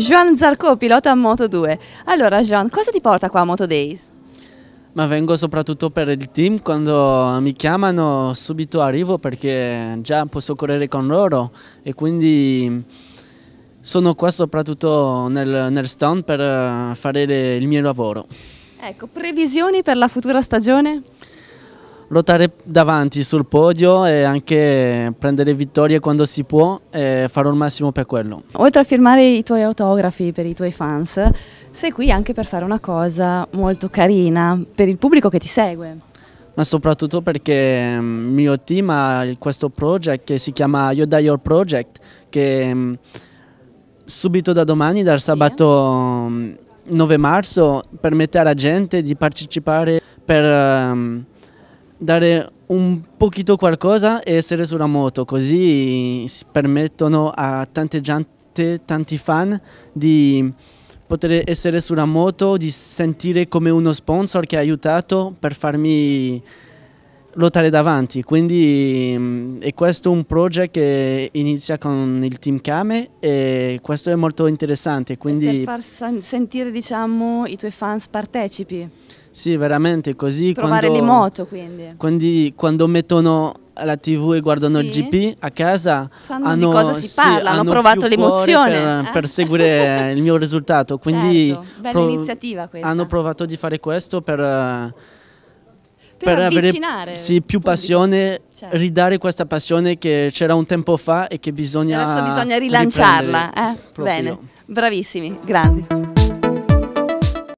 Joan Zarco, pilota Moto2. Allora Joan, cosa ti porta qua a Moto Days? Ma vengo soprattutto per il team, quando mi chiamano subito arrivo perché già posso correre con loro e quindi sono qua soprattutto nel, nel stand per eh, fare le, il mio lavoro. Ecco, previsioni per la futura stagione? lottare davanti sul podio e anche prendere vittorie quando si può e fare il massimo per quello. Oltre a firmare i tuoi autografi per i tuoi fans, sei qui anche per fare una cosa molto carina per il pubblico che ti segue. Ma soprattutto perché mm, il mio team ha questo project che si chiama You Die Your Project che mm, subito da domani, dal sabato sì. Mm, 9 marzo, permette alla gente di partecipare per dare un pochino qualcosa e essere sulla moto, così permettono a tante gente, tanti fan di poter essere sulla moto, di sentire come uno sponsor che ha aiutato per farmi lottare davanti, quindi mh, mm, è questo un progetto che inizia con il team Kame e questo è molto interessante. Quindi... per far sentire diciamo, i tuoi fans partecipi. Sì, veramente così. Provare quando, l'emoto quindi. quindi. Quando mettono la tv e guardano sì. il GP a casa Sanno hanno, di cosa si sì, parla, hanno, hanno provato l'emozione. Per, eh? per seguire il mio risultato. Quindi certo. Bella pro- iniziativa questa. Hanno provato di fare questo per... Uh, per, per avere sì, più passione, certo. ridare questa passione che c'era un tempo fa e che bisogna... Adesso bisogna rilanciarla. Eh? Bene, bravissimi, grandi.